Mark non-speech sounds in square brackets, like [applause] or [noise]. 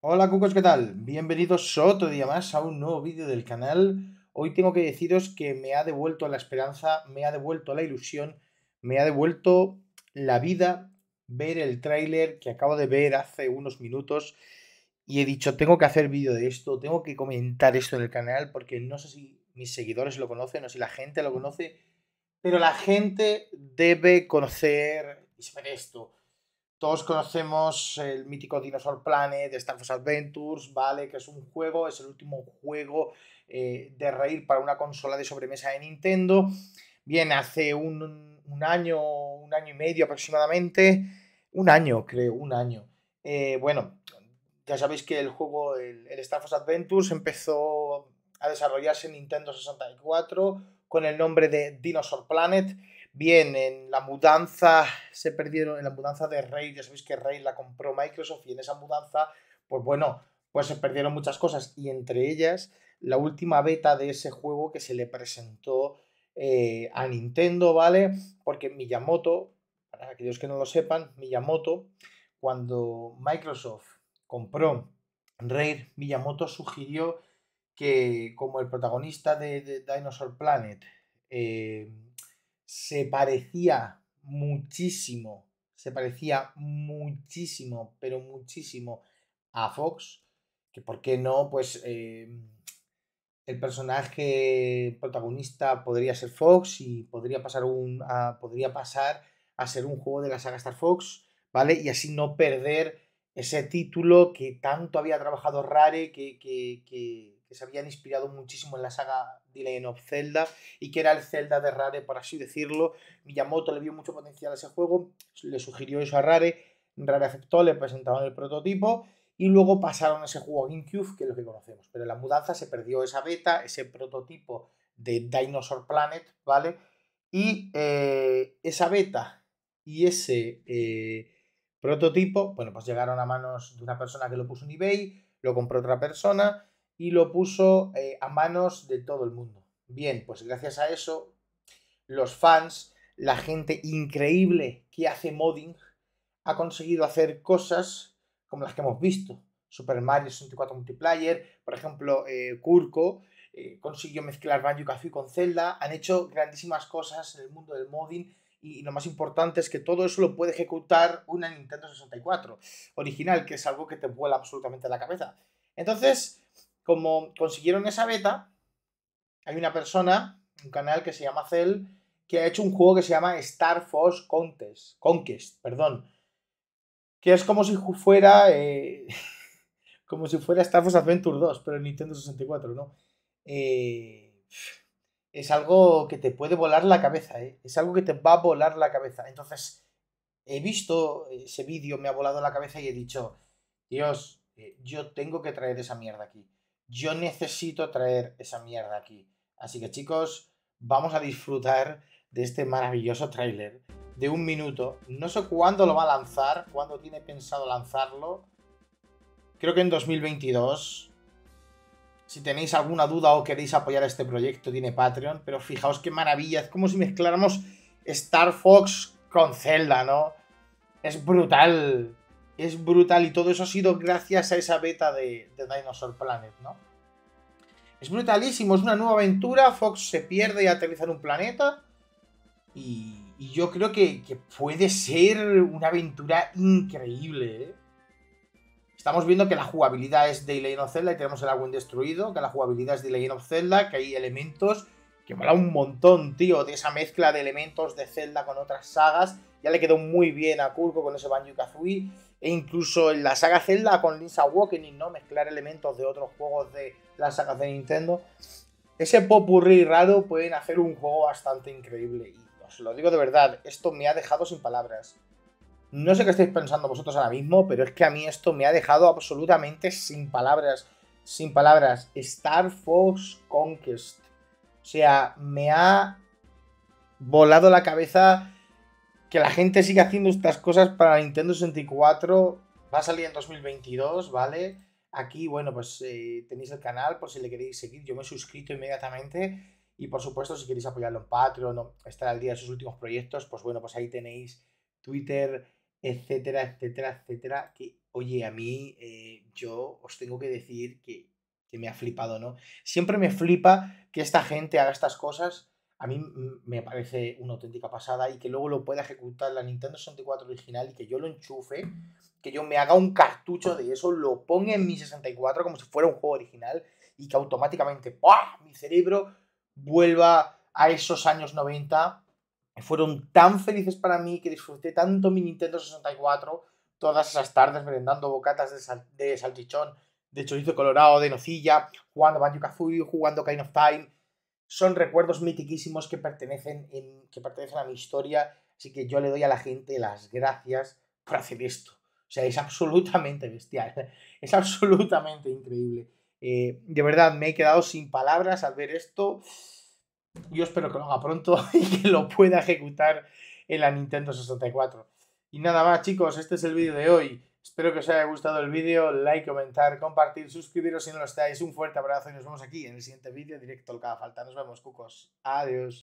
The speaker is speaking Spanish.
Hola cucos, ¿qué tal? Bienvenidos otro día más a un nuevo vídeo del canal. Hoy tengo que deciros que me ha devuelto la esperanza, me ha devuelto la ilusión, me ha devuelto la vida ver el tráiler que acabo de ver hace unos minutos y he dicho, tengo que hacer vídeo de esto, tengo que comentar esto en el canal porque no sé si mis seguidores lo conocen o si la gente lo conoce, pero la gente debe conocer y saber esto. Todos conocemos el mítico Dinosaur Planet, Star Fox Adventures, ¿vale? Que es un juego, es el último juego eh, de reír para una consola de sobremesa de Nintendo. Bien, hace un, año, un año y medio aproximadamente, un año creo, un año. Eh, bueno, ya sabéis que el juego, el, el Star Adventures, empezó a desarrollarse en Nintendo 64 con el nombre de Dinosaur Planet Bien, en la mudanza se perdieron, en la mudanza de Rey, ya sabéis que Rey la compró Microsoft y en esa mudanza, pues bueno, pues se perdieron muchas cosas y entre ellas la última beta de ese juego que se le presentó eh, a Nintendo, ¿vale? Porque Miyamoto, para aquellos que no lo sepan, Miyamoto, cuando Microsoft compró rey Miyamoto sugirió que como el protagonista de, de Dinosaur Planet eh, se parecía muchísimo, se parecía muchísimo, pero muchísimo a Fox, que por qué no, pues em, el personaje protagonista podría ser Fox y podría pasar, a, ah, podría pasar a ser un juego de la saga Star Fox, ¿vale? Y así no perder ese título que tanto había trabajado Rare, que, que que se habían inspirado muchísimo en la saga The Legend of Zelda y que era el Zelda de Rare, por así decirlo. Miyamoto le vio mucho potencial a ese juego, le sugirió eso a Rare, Rare aceptó, le presentaron el prototipo y luego pasaron ese juego a GameCube, que es lo que conocemos. Pero en la mudanza se perdió esa beta, ese prototipo de Dinosaur Planet, ¿vale? Y eh, esa beta y ese eh, prototipo, bueno, pues llegaron a manos de una persona que lo puso en eBay, lo compró otra persona y lo puso eh, a manos de todo el mundo. Bien, pues gracias a eso, los fans, la gente increíble que hace modding, ha conseguido hacer cosas como las que hemos visto. Super Mario 64 Multiplayer, por ejemplo, eh, Kurko eh, consiguió mezclar Banjo Kazooie con Zelda. Han hecho grandísimas cosas en el mundo del modding y, lo más importante es que todo eso lo puede ejecutar una Nintendo 64 original, que es algo que te vuela absolutamente la cabeza. Entonces, como consiguieron esa beta, hay una persona, un canal que se llama Cell, que ha hecho un juego que se llama Star Fox Conquest, perdón, que es como si fuera eh, [laughs] como si fuera Star Fox Adventure 2, pero en Nintendo 64, ¿no? Eh, es algo que te puede volar la cabeza, ¿eh? es algo que te va a volar la cabeza. Entonces, he visto ese vídeo, me ha volado la cabeza y he dicho, Dios, eh, yo tengo que traer esa mierda aquí. Yo necesito traer esa mierda aquí. Así que chicos, vamos a disfrutar de este maravilloso tráiler de un minuto. No sé cuándo lo va a lanzar, cuándo tiene pensado lanzarlo. Creo que en 2022. Si tenéis alguna duda o queréis apoyar este proyecto, tiene Patreon. Pero fijaos qué maravilla. Es como si mezcláramos Star Fox con Zelda, ¿no? Es brutal es brutal y todo eso ha sido gracias a esa beta de, Dinosaur Planet, ¿no? Es brutalísimo, es una nueva aventura, Fox se pierde y aterriza en un planeta y, yo creo que, puede ser una aventura increíble. ¿eh? Estamos viendo que la jugabilidad es de Legend of Zelda y tenemos el agua destruido, que la jugabilidad es de Legend of Zelda, que hay elementos que mola un montón, tío, de esa mezcla de elementos de Zelda con otras sagas ya le quedó muy bien a Kurko con ese Banjo Kazooie. E incluso en la saga Zelda con Link's Awakening, ¿no? Mezclar elementos de otros juegos de la saga de Nintendo. Ese popurrí raro pueden hacer un juego bastante increíble. Y os lo digo de verdad, esto me ha dejado sin palabras. No sé qué estáis pensando vosotros ahora mismo, pero es que a mí esto me ha dejado absolutamente sin palabras. Sin palabras. Star Fox Conquest. O sea, me ha volado la cabeza que la gente siga haciendo estas cosas para Nintendo 64. Va a salir en 2022, ¿vale? Aquí, bueno, pues eh, tenéis el canal por si le queréis seguir. Yo me he suscrito inmediatamente. Y por supuesto, si queréis apoyarlo en Patreon o estar al día de sus últimos proyectos, pues bueno, pues ahí tenéis Twitter, etcétera, etcétera, etcétera. Que, oye, a mí eh, yo os tengo que decir que, que me ha flipado, ¿no? Siempre me flipa que esta gente haga estas cosas a mí me parece una auténtica pasada y que luego lo pueda ejecutar la Nintendo 64 original y que yo lo enchufe, que yo me haga un cartucho de eso, lo ponga en mi 64 como si fuera un juego original y que automáticamente mi cerebro vuelva a esos años 90 fueron tan felices para mí que disfruté tanto mi Nintendo 64 todas esas tardes merendando bocatas de, de salchichón, de chorizo colorado, de nocilla, jugando Banjo Kazooie, jugando Kind of Time son recuerdos mitiquísimos que pertenecen, en, que a mi historia, así que yo le doy a la gente las gracias por hacer esto. O sea, es absolutamente bestial, [laughs] es absolutamente increíble. Eh, de verdad, me he quedado sin palabras al ver esto. Yo espero que lo haga pronto [laughs] y que lo pueda ejecutar en la Nintendo 64. Y nada más, chicos, este es el vídeo de hoy. Espero que os haya gustado el vídeo, like, comentar, compartir, suscribiros si no lo estáis. Un fuerte abrazo y nos vemos aquí en el siguiente vídeo directo al que haga falta. Nos vemos, cucos. Adiós.